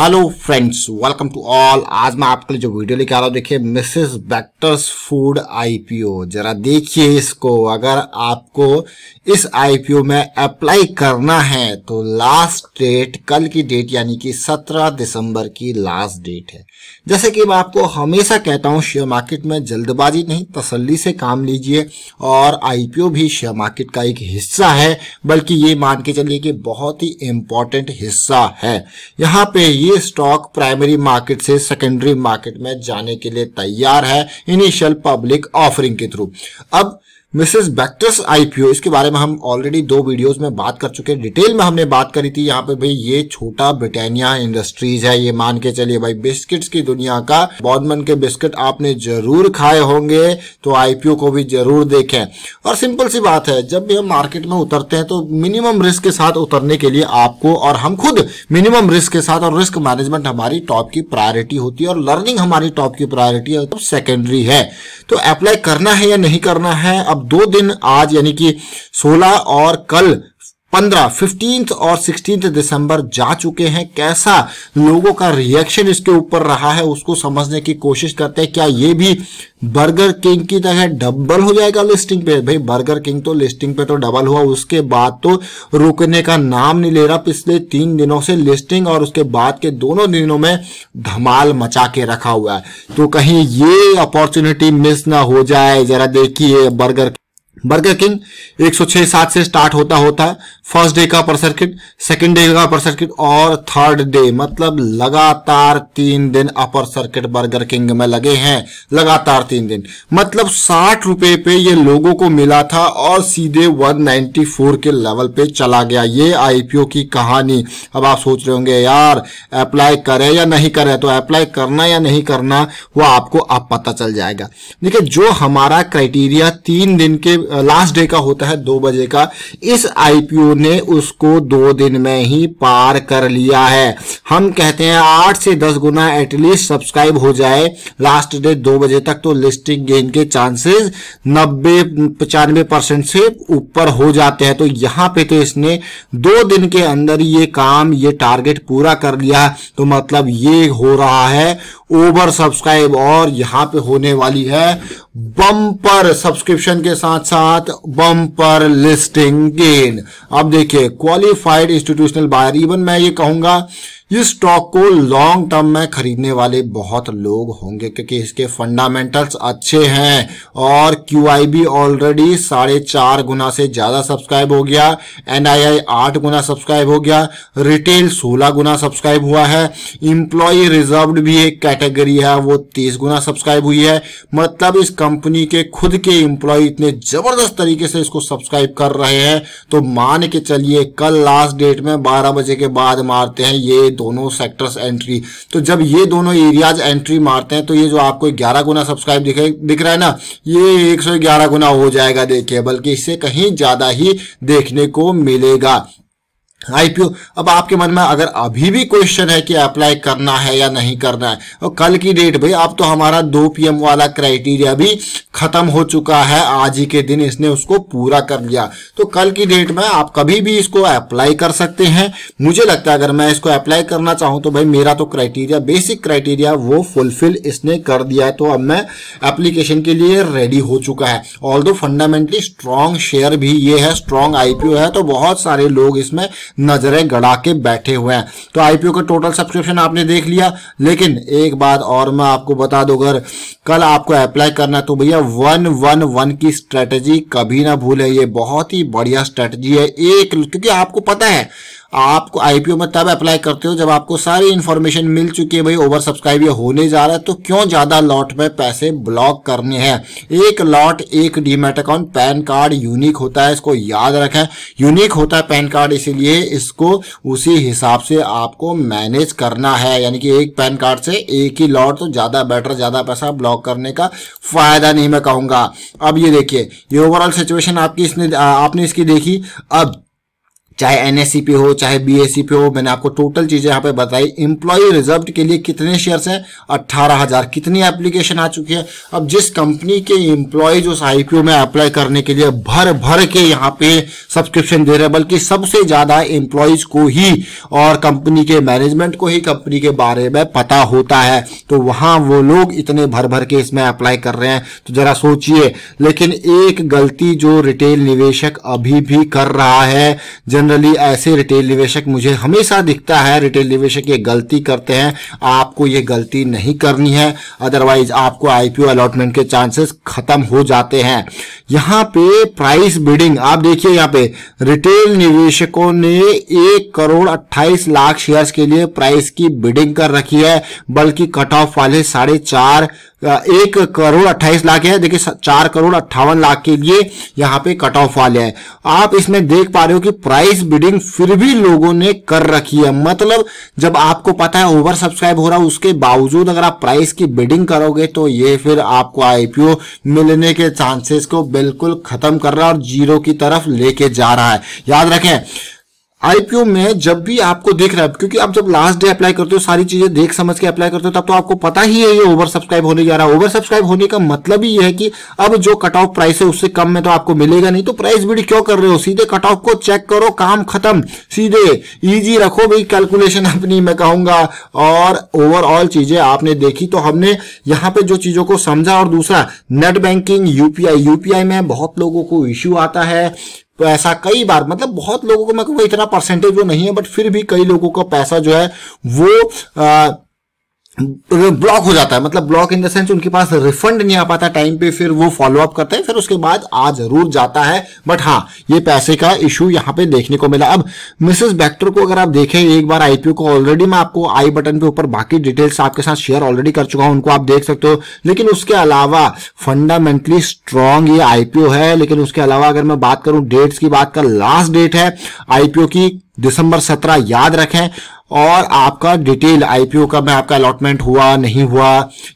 hello friends welcome to all आज मैं आपके लिए जो वीडियो लेके आ रहा हूँ देखिए मिसेस बैक्टर्स फूड आईपीओ जरा देखिए इसको अगर आपको इस आईपीओ में अप्लाई करना है तो लास्ट डेट कल की डेट यानी कि 17 दिसंबर की लास्ट डेट है जैसे कि मैं आपको हमेशा कहता हूँ शेयर मार्केट में जल्दबाजी नहीं तसल्ली से काम लीजिए और आई भी शेयर मार्केट का एक हिस्सा है बल्कि ये मान के चलिए कि बहुत ही इम्पोर्टेंट हिस्सा है यहाँ पे ये ये स्टॉक प्राइमरी मार्केट से सेकेंडरी मार्केट में जाने के लिए तैयार है इनिशियल पब्लिक ऑफरिंग के थ्रू अब मिसेस बैक्टस आईपीओ इसके बारे में हम ऑलरेडी दो वीडियोस में बात कर चुके हैं डिटेल में हमने बात करी थी यहाँ पे भाई ये छोटा ब्रिटानिया इंडस्ट्रीज है ये मान के चलिए भाई बिस्किट्स की दुनिया का बॉर्डमन के बिस्किट आपने जरूर खाए होंगे तो आईपीओ को भी जरूर देखें और सिंपल सी बात है जब भी हम मार्केट में उतरते हैं तो मिनिमम रिस्क के साथ उतरने के लिए आपको और हम खुद मिनिमम रिस्क के साथ और रिस्क मैनेजमेंट हमारी टॉप की प्रायोरिटी होती है और लर्निंग हमारी टॉप की प्रायोरिटी है सेकेंडरी है तो अप्लाई करना है या नहीं करना है अब अब दो दिन आज यानी कि 16 और कल पंद्रह फिफ्टीन और सिक्सटीन दिसंबर जा चुके हैं कैसा लोगों का रिएक्शन इसके ऊपर रहा है उसको समझने की कोशिश करते हैं क्या ये भी बर्गर किंग की तरह डबल हो जाएगा लिस्टिंग पे भाई बर्गर किंग तो लिस्टिंग पे तो डबल हुआ उसके बाद तो रुकने का नाम नहीं ले रहा पिछले तीन दिनों से लिस्टिंग और उसके बाद के दोनों दिनों में धमाल मचा के रखा हुआ है तो कहीं ये अपॉर्चुनिटी मिस ना हो जाए जरा देखिए बर्गर बर्गर किंग सौ से स्टार्ट होता होता फर्स्ट डे का पर सर्किट सेकेंड डे का अपर सर्किट और थर्ड डे मतलब लगातार तीन दिन अपर सर्किट बर्गर किंग में लगे हैं लगातार तीन दिन मतलब साठ रुपए पे ये लोगों को मिला था और सीधे 194 के लेवल पे चला गया ये आईपीओ की कहानी अब आप सोच रहे होंगे यार अप्लाई करें या नहीं करें तो अप्लाई करना या नहीं करना वो आपको अब पता चल जाएगा देखिए जो हमारा क्राइटेरिया तीन दिन के लास्ट डे का होता है दो बजे का इस आईपीओ ने उसको दो दिन में ही पार कर लिया है हम कहते हैं आठ से दस गुना एटलीस्ट सब्सक्राइब हो जाए लास्ट डे दो बजे तक तो लिस्टिंग गेन के चांसेस नब्बे पचानवे परसेंट से ऊपर हो जाते हैं तो यहाँ पे तो इसने दो दिन के अंदर ये काम ये टारगेट पूरा कर लिया तो मतलब ये हो रहा है ओवर सब्सक्राइब और यहां पे होने वाली है बम्पर सब्सक्रिप्शन के साथ साथ बम्पर लिस्टिंग गेन अब देखिए क्वालिफाइड इंस्टीट्यूशनल बायर इवन मैं ये कहूंगा इस स्टॉक को लॉन्ग टर्म में खरीदने वाले बहुत लोग होंगे क्योंकि इसके फंडामेंटल्स अच्छे हैं और क्यू आई ऑलरेडी साढ़े चार गुना से ज्यादा सब्सक्राइब हो गया एन आई आई आठ गुना सब्सक्राइब हो गया रिटेल सोलह गुना सब्सक्राइब हुआ है इम्प्लॉय रिजर्व भी एक कैटेगरी है वो तीस गुना सब्सक्राइब हुई है मतलब इस कंपनी के खुद के इम्प्लॉय इतने जबरदस्त तरीके से इसको सब्सक्राइब कर रहे हैं तो मान के चलिए कल लास्ट डेट में बारह बजे के बाद मारते हैं ये दोनों सेक्टर्स एंट्री तो जब ये दोनों एरियाज एंट्री मारते हैं तो ये जो आपको ग्यारह गुना सब्सक्राइब दिखे दिख रहा है ना ये एक सौ ग्यारह गुना हो जाएगा देखिए बल्कि इससे कहीं ज़्यादा ही देखने को मिलेगा आईपीओ अब आपके मन में अगर अभी भी क्वेश्चन है कि अप्लाई करना है या नहीं करना है और कल की डेट भाई अब तो हमारा दो पीएम वाला क्राइटेरिया भी खत्म हो चुका है आज ही के दिन इसने उसको पूरा कर लिया तो कल की डेट में आप कभी भी इसको अप्लाई कर सकते हैं मुझे लगता है अगर मैं इसको अप्लाई करना चाहूँ तो भाई मेरा तो क्राइटेरिया बेसिक क्राइटेरिया वो फुलफिल इसने कर दिया है तो अब मैं एप्लीकेशन के लिए रेडी हो चुका है ऑल फंडामेंटली स्ट्रांग शेयर भी ये है स्ट्रांग आईपीओ है तो बहुत सारे लोग इसमें नजरें गड़ा के बैठे हुए हैं तो आईपीओ का टोटल सब्सक्रिप्शन आपने देख लिया लेकिन एक बात और मैं आपको बता दू अगर कल आपको अप्लाई करना है तो भैया वन वन वन की स्ट्रेटेजी कभी ना भूलें ये बहुत ही बढ़िया स्ट्रेटेजी है एक क्योंकि आपको पता है आपको आईपीओ में तब अप्लाई करते हो जब आपको सारी इन्फॉर्मेशन मिल चुकी है भाई ओवर सब्सक्राइब ये होने जा रहा है तो क्यों ज़्यादा लॉट में पैसे ब्लॉक करने हैं एक लॉट एक demat account PAN card unique होता है इसको याद रखें यूनिक होता है पैन कार्ड इसीलिए इसको उसी हिसाब से आपको मैनेज करना है यानी कि एक पैन कार्ड से एक ही लॉट तो ज़्यादा बेटर ज़्यादा पैसा ब्लॉक करने का फ़ायदा नहीं मैं कहूँगा अब ये देखिए ये ओवरऑल सिचुएशन आपकी इसने आपने इसकी देखी अब चाहे e पे हो चाहे e पे हो मैंने आपको टोटल चीजें यहाँ पे बताई एम्प्लॉय रिजर्व के लिए कितने शेयर्स हैं अट्ठारह हजार कितनी एप्लीकेशन आ चुकी है अब जिस कंपनी के इंप्लॉयज उस आईपीओ में अप्लाई करने के लिए भर भर के यहाँ पे सब्सक्रिप्शन दे रहे हैं बल्कि सबसे ज्यादा इंप्लॉयज को ही और कंपनी के मैनेजमेंट को ही कंपनी के बारे में पता होता है तो वहां वो लोग इतने भर भर के इसमें अप्लाई कर रहे हैं तो जरा सोचिए लेकिन एक गलती जो रिटेल निवेशक अभी भी कर रहा है जन जनरली ऐसे रिटेल निवेशक मुझे हमेशा दिखता है रिटेल निवेशक ये गलती करते हैं आपको ये गलती नहीं करनी है अदरवाइज आपको आईपीओ अलॉटमेंट के चांसेस खत्म हो जाते हैं यहाँ पे प्राइस बिडिंग आप देखिए यहाँ पे रिटेल निवेशकों ने एक करोड़ अट्ठाईस लाख शेयर्स के लिए प्राइस की बिडिंग कर रखी है बल्कि कट ऑफ वाले साढ़े चार एक करोड़ अट्ठाईस लाख है देखिए चार करोड़ अट्ठावन लाख के लिए यहाँ पे कट ऑफ वाले हैं आप इसमें देख पा रहे हो कि प्राइस बिडिंग फिर भी लोगों ने कर रखी है मतलब जब आपको पता है ओवर सब्सक्राइब हो रहा है उसके बावजूद अगर आप प्राइस की बिडिंग करोगे तो ये फिर आपको आईपीओ मिलने के चांसेस को बिल्कुल खत्म कर रहा है और जीरो की तरफ लेके जा रहा है याद रखें आईपीओ में जब भी आपको देख रहा है क्योंकि आप जब लास्ट डे अप्लाई करते हो सारी चीजें देख समझ के अप्लाई करते हो तब तो आपको पता ही है ये ओवर सब्सक्राइब होने जा रहा है ओवर सब्सक्राइब होने का मतलब ही है कि अब जो कट ऑफ प्राइस है उससे कम में तो आपको मिलेगा नहीं तो प्राइस बीड क्यों कर रहे हो सीधे कट ऑफ को चेक करो काम खत्म सीधे ईजी रखो भाई कैलकुलेशन अपनी मैं कहूंगा और ओवरऑल चीजें आपने देखी तो हमने यहाँ पे जो चीजों को समझा और दूसरा नेट बैंकिंग यूपीआई यूपीआई में बहुत लोगों को इश्यू आता है तो ऐसा कई बार मतलब बहुत लोगों को मैं कहूँगा इतना परसेंटेज वो नहीं है बट फिर भी कई लोगों का पैसा जो है वो आ, ब्लॉक हो जाता है मतलब ब्लॉक इन द सेंस उनके पास रिफंड नहीं आ पाता टाइम पे फिर वो फॉलोअप करते हैं फिर उसके बाद आ जरूर जाता है बट हाँ ये पैसे का इशू यहाँ पे देखने को मिला अब मिसेस बैक्टर को अगर आप देखें एक बार आईपीओ को ऑलरेडी मैं आपको आई बटन पे ऊपर बाकी डिटेल्स आपके साथ शेयर ऑलरेडी कर चुका हूं उनको आप देख सकते हो लेकिन उसके अलावा फंडामेंटली स्ट्रॉन्ग ये आईपीओ है लेकिन उसके अलावा अगर मैं बात करूं डेट्स की बात कर लास्ट डेट है आईपीओ की दिसंबर सत्रह याद रखें और आपका डिटेल आईपीओ का मैं आपका अलॉटमेंट हुआ नहीं हुआ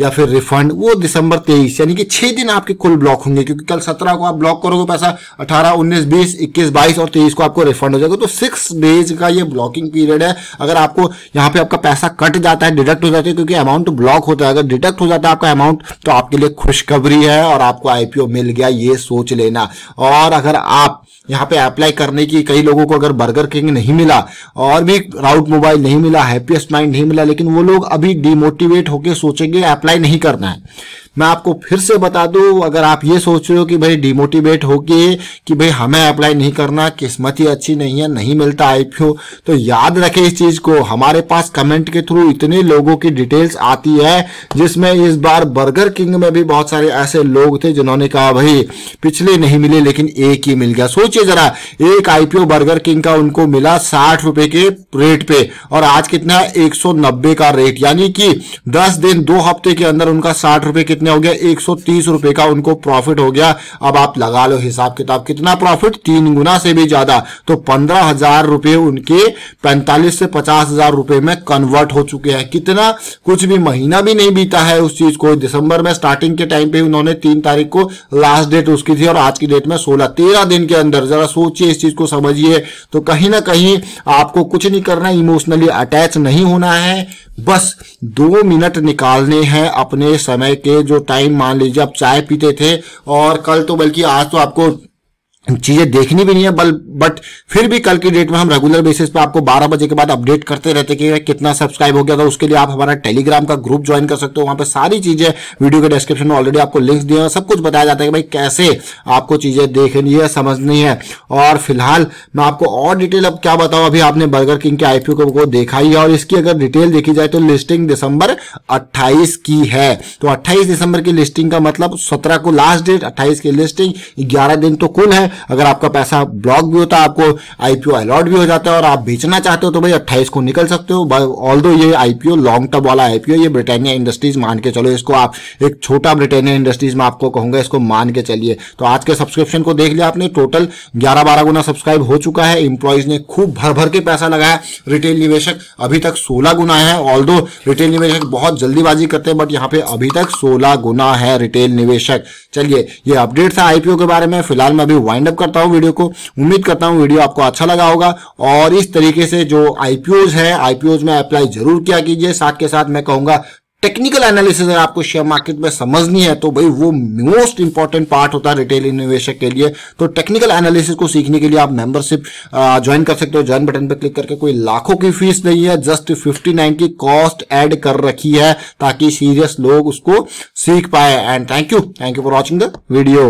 या फिर रिफंड वो दिसंबर तेईस यानी कि छह दिन आपके कुल ब्लॉक होंगे क्योंकि कल सत्रह को आप ब्लॉक करोगे पैसा अठारह उन्नीस बीस इक्कीस बाईस और तेईस को आपको रिफंड हो जाएगा तो सिक्स डेज का ये ब्लॉकिंग पीरियड है अगर आपको यहाँ पे आपका पैसा कट जाता है डिडक्ट हो जाता है क्योंकि अमाउंट ब्लॉक तो होता है अगर डिडक्ट हो जाता है आपका अमाउंट तो आपके लिए खुशखबरी है और आपको आईपीओ मिल गया ये सोच लेना और अगर आप यहाँ पे अप्लाई करने की कई लोगों को अगर बर्गर किंग नहीं मिला और भी राउट मोबाइल अप्लाई नहीं मिला हैप्पीएस्ट माइंड नहीं मिला लेकिन वो लोग अभी डिमोटिवेट होकर सोचेंगे अप्लाई नहीं करना है मैं आपको फिर से बता दूं अगर आप ये सोच रहे हो कि भाई डिमोटिवेट होके कि भाई हमें अप्लाई नहीं करना किस्मत ही अच्छी नहीं है नहीं मिलता आईपीओ तो याद रखें इस चीज को हमारे पास कमेंट के थ्रू इतने लोगों की डिटेल्स आती है जिसमें इस बार बर्गर किंग में भी बहुत सारे ऐसे लोग थे जिन्होंने कहा भाई पिछले नहीं मिले लेकिन एक ही मिल गया सोचिए जरा एक आईपीओ बर्गर किंग का उनको मिला साठ रुपए के रेट पे और आज कितना है एक का रेट यानी कि दस दिन दो हफ्ते के अंदर उनका साठ रुपए कितने कितने हो गया एक सौ का उनको प्रॉफिट हो गया अब आप लगा लो हिसाब किताब कितना प्रॉफिट तीन गुना से भी ज्यादा तो पंद्रह हजार रुपये उनके पैंतालीस से पचास हजार रुपये में कन्वर्ट हो चुके हैं कितना कुछ भी महीना भी नहीं बीता है उस चीज को दिसंबर में स्टार्टिंग के टाइम पे उन्होंने तीन तारीख को लास्ट डेट उसकी थी और आज की डेट में सोलह तेरह दिन के अंदर जरा सोचिए इस चीज को समझिए तो कहीं ना कहीं आपको कुछ नहीं करना इमोशनली अटैच नहीं होना है बस दो मिनट निकालने हैं अपने समय के जो टाइम मान लीजिए आप चाय पीते थे और कल तो बल्कि आज तो आपको चीजें देखनी भी नहीं है बल बट फिर भी कल की डेट में हम रेगुलर बेसिस पे आपको 12 बजे के बाद अपडेट करते रहते कि कितना सब्सक्राइब हो गया था उसके लिए आप हमारा टेलीग्राम का ग्रुप ज्वाइन कर सकते हो वहां पे सारी चीजें वीडियो के डिस्क्रिप्शन में ऑलरेडी आपको लिंक्स दिए हैं सब कुछ बताया जाता है कि भाई कैसे आपको चीजें देखनी है समझनी है और फिलहाल मैं आपको और डिटेल अब क्या बताऊँ अभी आपने बर्गर किंग के आईपीओ को देखा ही है और इसकी अगर डिटेल देखी जाए तो लिस्टिंग दिसंबर अट्ठाईस की है तो अट्ठाईस दिसंबर की लिस्टिंग का मतलब सत्रह को लास्ट डेट अट्ठाईस की लिस्टिंग ग्यारह दिन तो कुल है अगर आपका पैसा ब्लॉक भी होता है आपको आईपीओ अलॉट भी हो जाता है और आप बेचना चाहते हो तो भाई अट्ठाईस को निकल सकते हो ऑल दो ये आईपीओ लॉन्ग टर्म वाला आईपीओ ये ब्रिटानिया इंडस्ट्रीज मान के चलो इसको आप एक छोटा ब्रिटानिया इंडस्ट्रीज में आपको कहूंगा इसको मान के चलिए तो आज के सब्सक्रिप्शन को देख लिया आपने टोटल ग्यारह बारह गुना सब्सक्राइब हो चुका है इंप्लॉइज ने खूब भर भर के पैसा लगाया रिटेल निवेशक अभी तक सोलह गुना है ऑल दो रिटेल निवेशक बहुत जल्दीबाजी करते हैं बट यहाँ पे अभी तक सोलह गुना है रिटेल निवेशक चलिए ये अपडेट था आईपीओ के बारे में फिलहाल मैं अभी वाइंड एंड अप करता हूँ वीडियो को उम्मीद करता हूँ वीडियो आपको अच्छा लगा होगा और इस तरीके से जो आईपीओज है आईपीओज में अप्लाई जरूर किया कीजिए साथ के साथ मैं कहूंगा टेक्निकल एनालिसिस अगर आपको शेयर मार्केट में समझनी है तो भाई वो मोस्ट इंपॉर्टेंट पार्ट होता है रिटेल निवेशक के लिए तो टेक्निकल एनालिसिस को सीखने के लिए आप मेंबरशिप ज्वाइन कर सकते हो ज्वाइन बटन पर क्लिक करके कोई लाखों की फीस नहीं है जस्ट फिफ्टी नाइन की कॉस्ट ऐड कर रखी है ताकि सीरियस लोग उसको सीख पाए and thank you thank you for watching the video